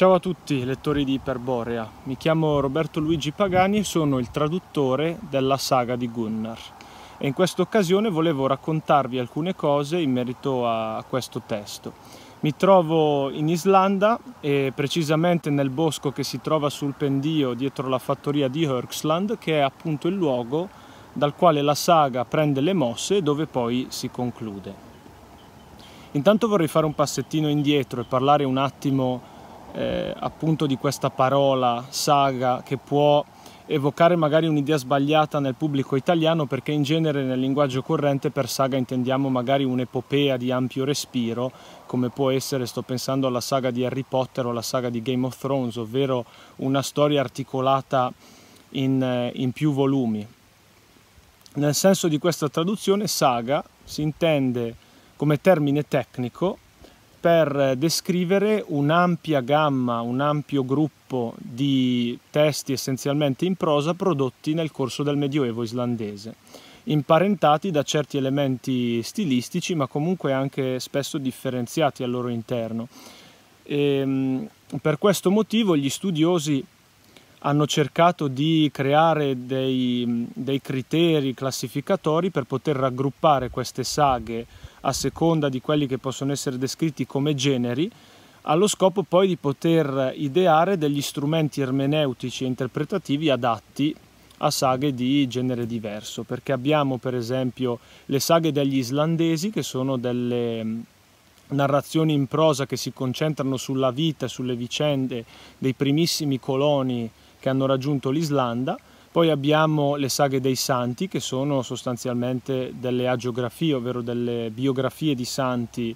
Ciao a tutti lettori di Iperborea, mi chiamo Roberto Luigi Pagani e sono il traduttore della saga di Gunnar e in questa occasione volevo raccontarvi alcune cose in merito a questo testo. Mi trovo in Islanda e precisamente nel bosco che si trova sul pendio dietro la fattoria di Hörksland che è appunto il luogo dal quale la saga prende le mosse e dove poi si conclude. Intanto vorrei fare un passettino indietro e parlare un attimo di eh, appunto di questa parola saga che può evocare magari un'idea sbagliata nel pubblico italiano perché in genere nel linguaggio corrente per saga intendiamo magari un'epopea di ampio respiro come può essere, sto pensando alla saga di Harry Potter o alla saga di Game of Thrones, ovvero una storia articolata in, eh, in più volumi. Nel senso di questa traduzione saga si intende come termine tecnico per descrivere un'ampia gamma, un ampio gruppo di testi essenzialmente in prosa prodotti nel corso del Medioevo islandese, imparentati da certi elementi stilistici ma comunque anche spesso differenziati al loro interno. E, ehm, per questo motivo gli studiosi hanno cercato di creare dei, dei criteri classificatori per poter raggruppare queste saghe a seconda di quelli che possono essere descritti come generi, allo scopo poi di poter ideare degli strumenti ermeneutici e interpretativi adatti a saghe di genere diverso, perché abbiamo per esempio le saghe degli islandesi che sono delle mm, narrazioni in prosa che si concentrano sulla vita, sulle vicende dei primissimi coloni che hanno raggiunto l'Islanda, poi abbiamo le saghe dei santi, che sono sostanzialmente delle agiografie, ovvero delle biografie di santi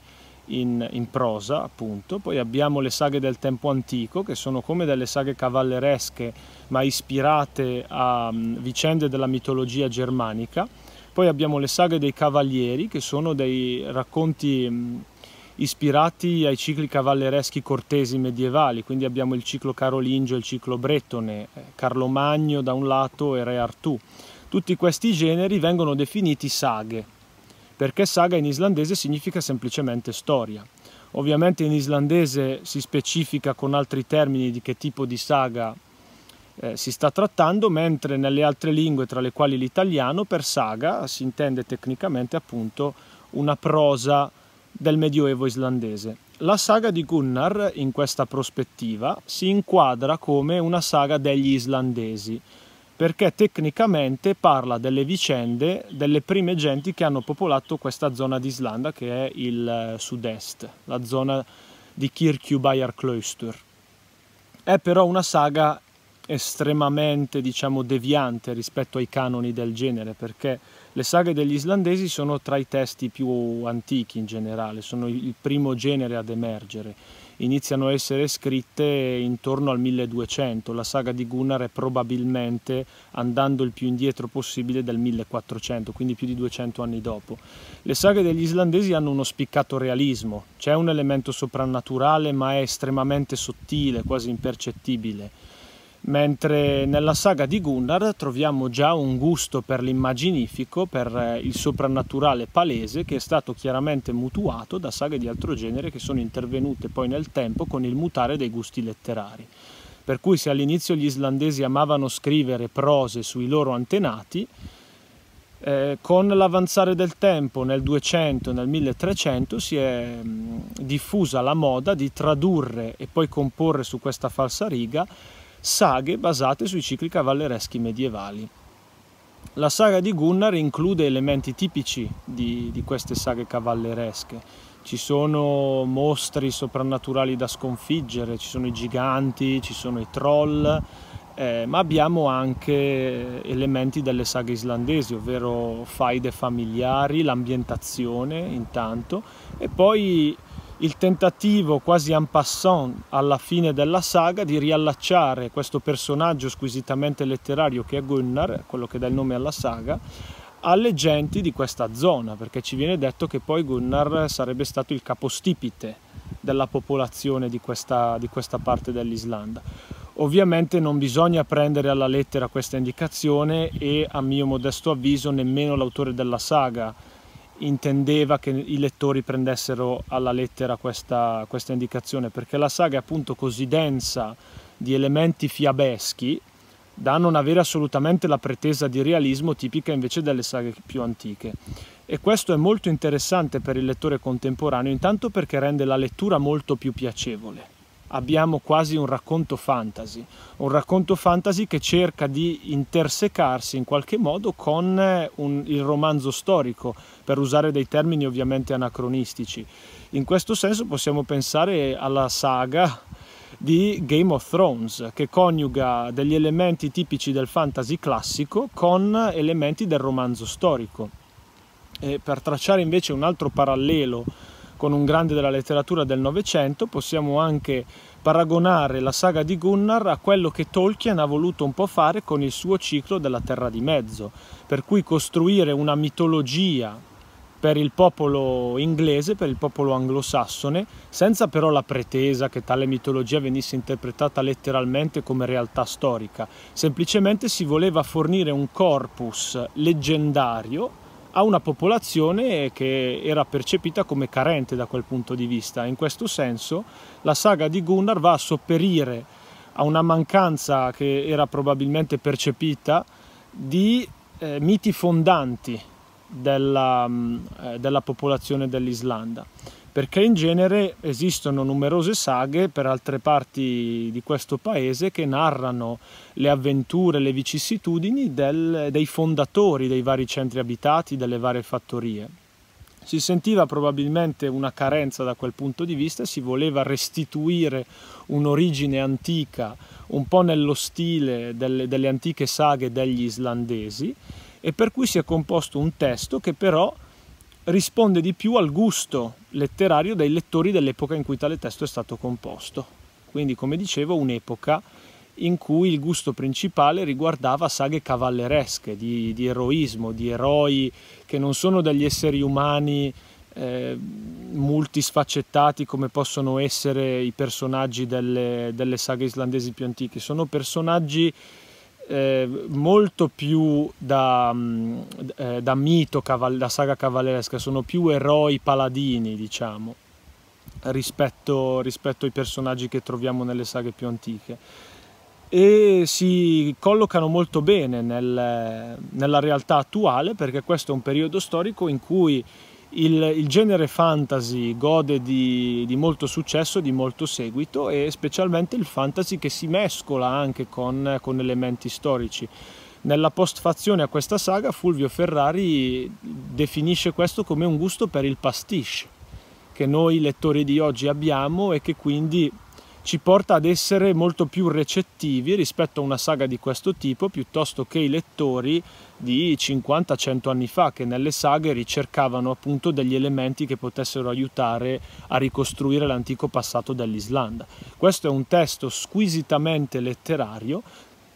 in, in, prosa, appunto. Poi abbiamo le saghe del tempo antico, che sono come delle saghe cavalleresche, ma ispirate a um, vicende della mitologia germanica. Poi abbiamo le saghe dei cavalieri, che sono dei racconti... Um, ispirati ai cicli cavallereschi cortesi medievali, quindi abbiamo il ciclo carolingio il ciclo bretone, eh, Carlo Magno da un lato e Re Artù. Tutti questi generi vengono definiti saghe, perché saga in islandese significa semplicemente storia. Ovviamente in islandese si specifica con altri termini di che tipo di saga eh, si sta trattando, mentre nelle altre lingue, tra le quali l'italiano, per saga si intende tecnicamente appunto una prosa del Medioevo islandese. La saga di Gunnar, in questa prospettiva, si inquadra come una saga degli islandesi, perché tecnicamente parla delle vicende delle prime genti che hanno popolato questa zona d'Islanda, che è il eh, sud-est, la zona di Cloister. È però una saga estremamente, diciamo, deviante rispetto ai canoni del genere, perché le saghe degli islandesi sono tra i testi più antichi in generale, sono il primo genere ad emergere. Iniziano a essere scritte intorno al 1200, la saga di Gunnar è probabilmente andando il più indietro possibile del 1400, quindi più di 200 anni dopo. Le saghe degli islandesi hanno uno spiccato realismo, c'è un elemento soprannaturale ma è estremamente sottile, quasi impercettibile mentre nella saga di Gunnar troviamo già un gusto per l'immaginifico, per eh, il soprannaturale palese che è stato chiaramente mutuato da saghe di altro genere che sono intervenute poi nel tempo con il mutare dei gusti letterari. Per cui se all'inizio gli islandesi amavano scrivere prose sui loro antenati, eh, con l'avanzare del tempo nel 200 e nel 1300 si è mh, mm, diffusa la moda di tradurre e poi comporre su questa falsa riga saghe basate sui cicli cavallereschi medievali. La saga di Gunnar include elementi tipici di, di queste saghe cavalleresche, ci sono mostri soprannaturali da sconfiggere, ci sono i giganti, ci sono i troll, eh, ma abbiamo anche elementi delle saghe islandesi, ovvero faide familiari, l'ambientazione intanto, e poi il tentativo quasi en passant alla fine della saga di riallacciare questo personaggio squisitamente letterario che è Gunnar, quello che dà il nome alla saga, alle genti di questa zona, perché ci viene detto che poi Gunnar sarebbe stato il capostipite della popolazione di questa, di questa parte dell'Islanda. Ovviamente non bisogna prendere alla lettera questa indicazione e a mio modesto avviso nemmeno l'autore della saga intendeva che i lettori prendessero alla lettera questa, questa indicazione, perché la saga è appunto così densa di elementi fiabeschi da non avere assolutamente la pretesa di realismo tipica invece delle saghe più antiche. E questo è molto interessante per il lettore contemporaneo, intanto perché rende la lettura molto più piacevole abbiamo quasi un racconto fantasy, un racconto fantasy che cerca di intersecarsi in qualche modo con eh, un, il romanzo storico, per usare dei termini ovviamente anacronistici. In questo senso possiamo pensare alla saga di Game of Thrones che coniuga degli elementi tipici del fantasy classico con elementi del romanzo storico. E per tracciare invece un altro parallelo con un grande della letteratura del Novecento, possiamo anche paragonare la saga di Gunnar a quello che Tolkien ha voluto un po' fare con il suo ciclo della Terra di Mezzo, per cui costruire una mitologia per il popolo inglese, per il popolo anglosassone, senza però la pretesa che tale mitologia venisse interpretata letteralmente come realtà storica. Semplicemente si voleva fornire un corpus leggendario a una popolazione che era percepita come carente da quel punto di vista. In questo senso la saga di Gunnar va a sopperire a una mancanza che era probabilmente percepita di eh, miti fondanti della, mm, eh, della popolazione dell'Islanda perché in genere esistono numerose saghe per altre parti di questo paese che narrano le avventure, le vicissitudini del, dei fondatori dei vari centri abitati, delle varie fattorie. Si sentiva probabilmente una carenza da quel punto di vista, si voleva restituire un'origine antica, un po' nello stile delle, delle antiche saghe degli islandesi, e per cui si è composto un testo che però risponde di più al gusto letterario dei lettori dell'epoca in cui tale testo è stato composto. Quindi, come dicevo, un'epoca in cui il gusto principale riguardava saghe cavalleresche, di, di eroismo, di eroi che non sono degli esseri umani eh, multisfaccettati come possono essere i personaggi delle, delle saghe islandesi più antiche, sono personaggi eh, molto più da, mm, eh, da mito, da saga cavalleresca, sono più eroi paladini, diciamo, rispetto, rispetto ai personaggi che troviamo nelle saghe più antiche e si collocano molto bene nel, nella realtà attuale perché questo è un periodo storico in cui il, il genere fantasy gode di, di molto successo, di molto seguito e specialmente il fantasy che si mescola anche con, con elementi storici. Nella postfazione a questa saga Fulvio Ferrari definisce questo come un gusto per il pastiche che noi lettori di oggi abbiamo e che quindi ci porta ad essere molto più recettivi rispetto a una saga di questo tipo piuttosto che i lettori di 50-100 anni fa che nelle saghe ricercavano appunto degli elementi che potessero aiutare a ricostruire l'antico passato dell'Islanda. Questo è un testo squisitamente letterario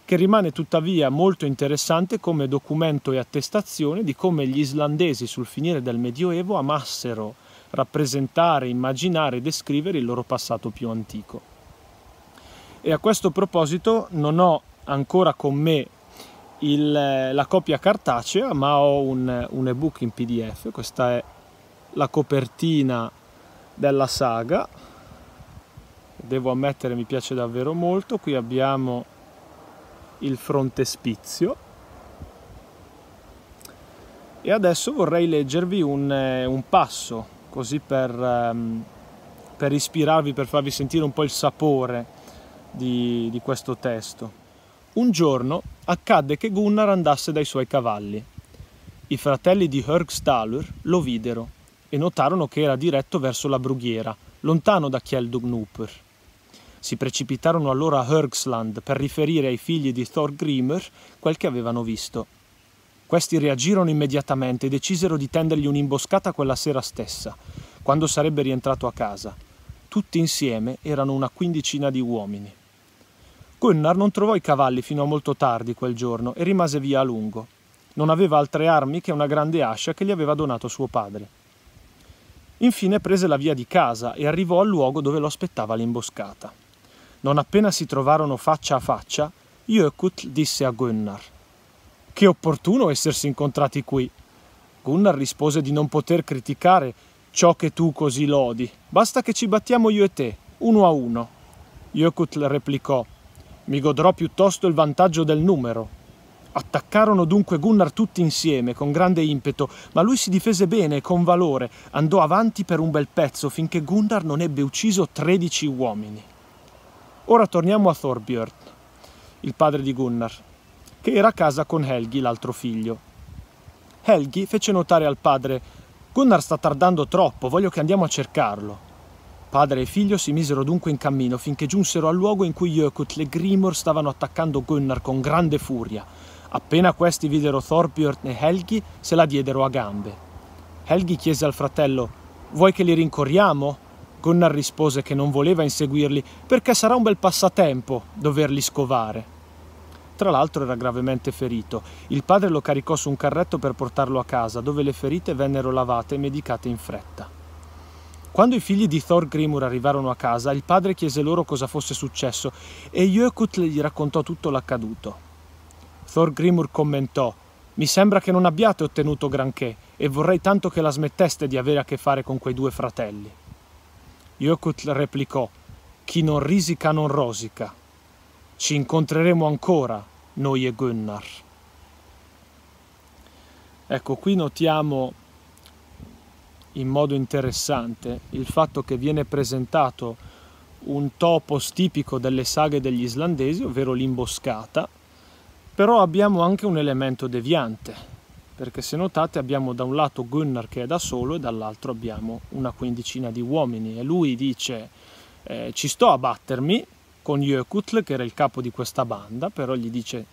che rimane tuttavia molto interessante come documento e attestazione di come gli islandesi sul finire del Medioevo amassero rappresentare, immaginare e descrivere il loro passato più antico e a questo proposito non ho ancora con me il, la copia cartacea ma ho un, un ebook in pdf questa è la copertina della saga devo ammettere mi piace davvero molto qui abbiamo il frontespizio e adesso vorrei leggervi un, eh, un passo così per, ehm, per ispirarvi per farvi sentire un po' il sapore di, di questo testo. Un giorno accadde che Gunnar andasse dai suoi cavalli. I fratelli di Hörgstalur lo videro e notarono che era diretto verso la brughiera, lontano da Kjeldugnupr. Si precipitarono allora a Hörgsland per riferire ai figli di Thorgrimr quel che avevano visto. Questi reagirono immediatamente e decisero di tendergli un'imboscata quella sera stessa, quando sarebbe rientrato a casa. Tutti insieme erano una quindicina di uomini. Gunnar non trovò i cavalli fino a molto tardi quel giorno e rimase via a lungo. Non aveva altre armi che una grande ascia che gli aveva donato suo padre. Infine prese la via di casa e arrivò al luogo dove lo aspettava l'imboscata. Non appena si trovarono faccia a faccia, Jökull disse a Gunnar: Che opportuno essersi incontrati qui. Gunnar rispose di non poter criticare ciò che tu così lodi. Basta che ci battiamo io e te, uno a uno. Jökull replicò: mi godrò piuttosto il vantaggio del numero. Attaccarono dunque Gunnar tutti insieme, con grande impeto, ma lui si difese bene, e con valore, andò avanti per un bel pezzo, finché Gunnar non ebbe ucciso tredici uomini. Ora torniamo a Thorbjörn, il padre di Gunnar, che era a casa con Helgi, l'altro figlio. Helgi fece notare al padre Gunnar sta tardando troppo, voglio che andiamo a cercarlo. Padre e figlio si misero dunque in cammino finché giunsero al luogo in cui Jökull e Grimor stavano attaccando Gunnar con grande furia. Appena questi videro Thorbjörn e Helgi, se la diedero a gambe. Helgi chiese al fratello: Vuoi che li rincorriamo? Gunnar rispose che non voleva inseguirli perché sarà un bel passatempo doverli scovare. Tra l'altro era gravemente ferito. Il padre lo caricò su un carretto per portarlo a casa, dove le ferite vennero lavate e medicate in fretta. Quando i figli di Thor Grimur arrivarono a casa, il padre chiese loro cosa fosse successo e Jökut gli raccontò tutto l'accaduto. Thor Grimur commentò: Mi sembra che non abbiate ottenuto granché e vorrei tanto che la smetteste di avere a che fare con quei due fratelli. Jökut replicò: Chi non risica non rosica. Ci incontreremo ancora, noi e Gunnar. Ecco, qui notiamo in modo interessante il fatto che viene presentato un topos tipico delle saghe degli islandesi, ovvero l'imboscata, però abbiamo anche un elemento deviante, perché se notate abbiamo da un lato Gunnar che è da solo e dall'altro abbiamo una quindicina di uomini e lui dice eh, ci sto a battermi con Jökutl che era il capo di questa banda, però gli dice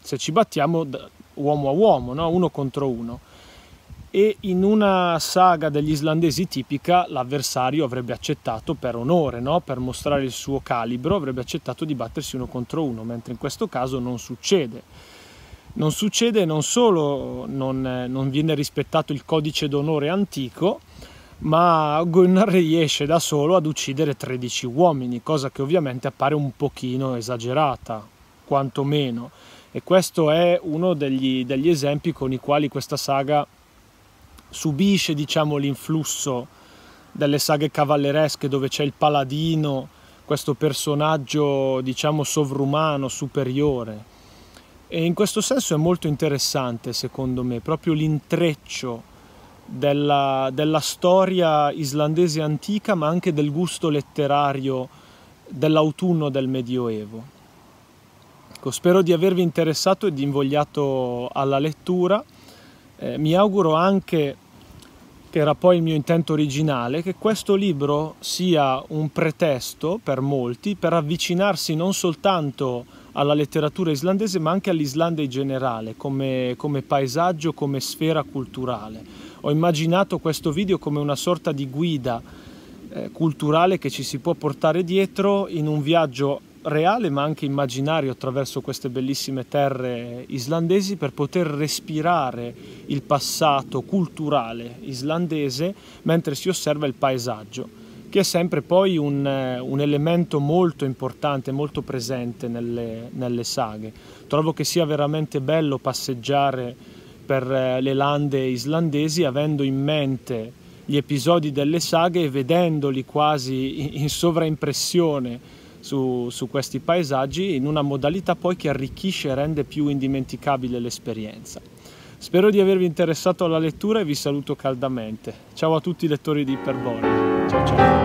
se ci battiamo uomo a uomo, no? uno contro uno e in una saga degli islandesi tipica l'avversario avrebbe accettato per onore, no? per mostrare il suo calibro, avrebbe accettato di battersi uno contro uno, mentre in questo caso non succede. Non succede non solo non, non viene rispettato il codice d'onore antico, ma Gunnar riesce da solo ad uccidere 13 uomini, cosa che ovviamente appare un pochino esagerata, quantomeno. E questo è uno degli, degli esempi con i quali questa saga subisce diciamo, l'influsso delle saghe cavalleresche dove c'è il paladino, questo personaggio diciamo sovrumano, superiore. E in questo senso è molto interessante secondo me proprio l'intreccio della, della storia islandese antica ma anche del gusto letterario dell'autunno del Medioevo. Ecco, spero di avervi interessato e di invogliato alla lettura eh, mi auguro anche che era poi il mio intento originale, che questo libro sia un pretesto per molti per avvicinarsi non soltanto alla letteratura islandese ma anche all'Islanda in generale, come, come paesaggio, come sfera culturale. Ho immaginato questo video come una sorta di guida eh, culturale che ci si può portare dietro in un viaggio reale ma anche immaginario attraverso queste bellissime terre islandesi per poter respirare il passato culturale islandese mentre si osserva il paesaggio che è sempre poi un, eh, un elemento molto importante, molto presente nelle, nelle saghe. Trovo che sia veramente bello passeggiare per eh, le lande islandesi avendo in mente gli episodi delle saghe e vedendoli quasi in sovraimpressione su, su questi paesaggi in una modalità poi che arricchisce e rende più indimenticabile l'esperienza. Spero di avervi interessato alla lettura e vi saluto caldamente. Ciao a tutti i lettori di Iperbole. Ciao ciao.